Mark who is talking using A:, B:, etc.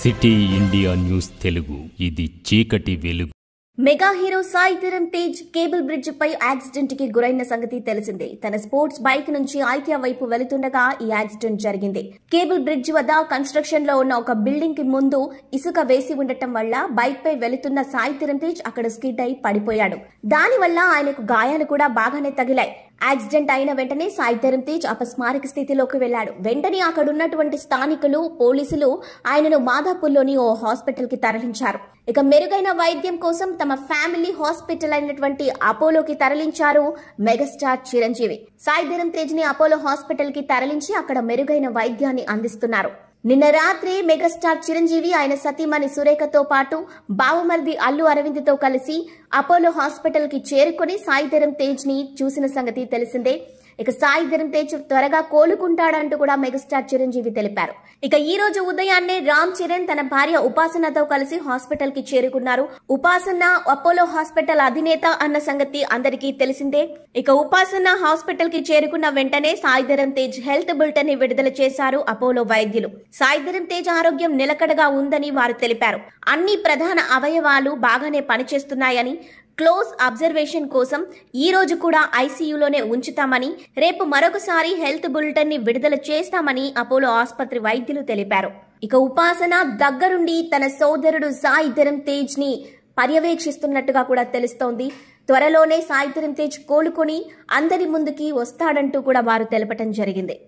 A: city India news Telugu ఇది చీకటి వెలుగు mega hero Sai Tej cable bridge పై యాక్సిడెంట్ కి గురైన సంగతి తెలిసిందే తన స్పోర్ట్స్ బైక్ నుంచి ఐకియా వైపు వెళుతుండగా ఈ యాక్సిడెంట్ జరిగింది కేబుల్ బ్రిడ్జ్ వద్ద కన్స్ట్రక్షన్ లో ఉన్న ఒక బిల్డింగ్ కి ముందు ఇసుక వేసి ఉండటం వల్ల బైక్ పై వెళుతున్న సాయి తేజ్ అక్కడ స్కిడ్ అయి పడిపోయాడు దానివల్ల ఆయనకు గాయాలు కూడా బాగానే తగిలాయి యాక్సిడెంట్ అయిన వెంటనే సాయిధరం తేజ్ అపస్మారక స్థితిలోకి వెళ్లాడు వెంటనే అక్కడున్నటువంటి స్థానికులు పోలీసులు ఆయనను మాధాపూర్లోని ఓ హాస్పిటల్కి తరలించారు ఇక మెరుగైన వైద్యం కోసం తమ ఫ్యామిలీ హాస్పిటల్ అయినటువంటి అపోలోకి తరలించారు మెగాస్టార్ చిరంజీవి సాయిధరం తేజ్ ని అపోలో హాస్పిటల్కి తరలించి అక్కడ మెరుగైన వైద్యాన్ని అందిస్తున్నారు నిన్న రాత్రి మెగాస్టార్ చిరంజీవి ఆయన సతీమణి సురేఖతో పాటు బావమరిది అల్లు అరవింద్తో కలిసి అపోలో హాస్పిటల్కి చేరుకుని సాయిధరం తేజ్ని చూసిన సంగతి తెలిసిందే ఇక సాయి ధరం తేజ్ త్వరగా కోలుకుంటాడంటూ కూడా మెగాస్టార్ చిరంజీవి తెలిపారు ఇక ఈ రోజు ఉదయాన్నే రామ్ చరణ్ తన భార్య ఉపాసనతో కలిసి హాస్పిటల్ కి చేరుకున్నారు ఉపాసన అపోలో హాస్పిటల్ అధినేత అన్న సంగతి అందరికీ తెలిసిందే ఇక ఉపాసన హాస్పిటల్ కి చేరుకున్న వెంటనే సాయిధరం తేజ్ హెల్త్ బులెటిన్ విడుదల చేశారు అపోలో వైద్యులు సాయిధరం తేజ్ ఆరోగ్యం నిలకడగా ఉందని వారు తెలిపారు అన్ని ప్రధాన అవయవాలు బాగానే పనిచేస్తున్నాయని క్లోజ్ అబ్జర్వేషన్ కోసం ఈ రోజు కూడా ఐసీయూలోనే ఉంచుతామని రేపు మరొకసారి హెల్త్ బులెటిన్ ని విడుదల చేస్తామని అపోలో ఆసుపత్రి వైద్యులు తెలిపారు ఇక ఉపాసన దగ్గరుండి తన సోదరుడు సాయి ధరం తేజ్ ని పర్యవేక్షిస్తున్నట్టుగా కూడా తెలుస్తోంది త్వరలోనే సాయి ధరం తేజ్ కోలుకొని అందరి ముందుకి వస్తాడంటూ కూడా వారు తెలపటం జరిగింది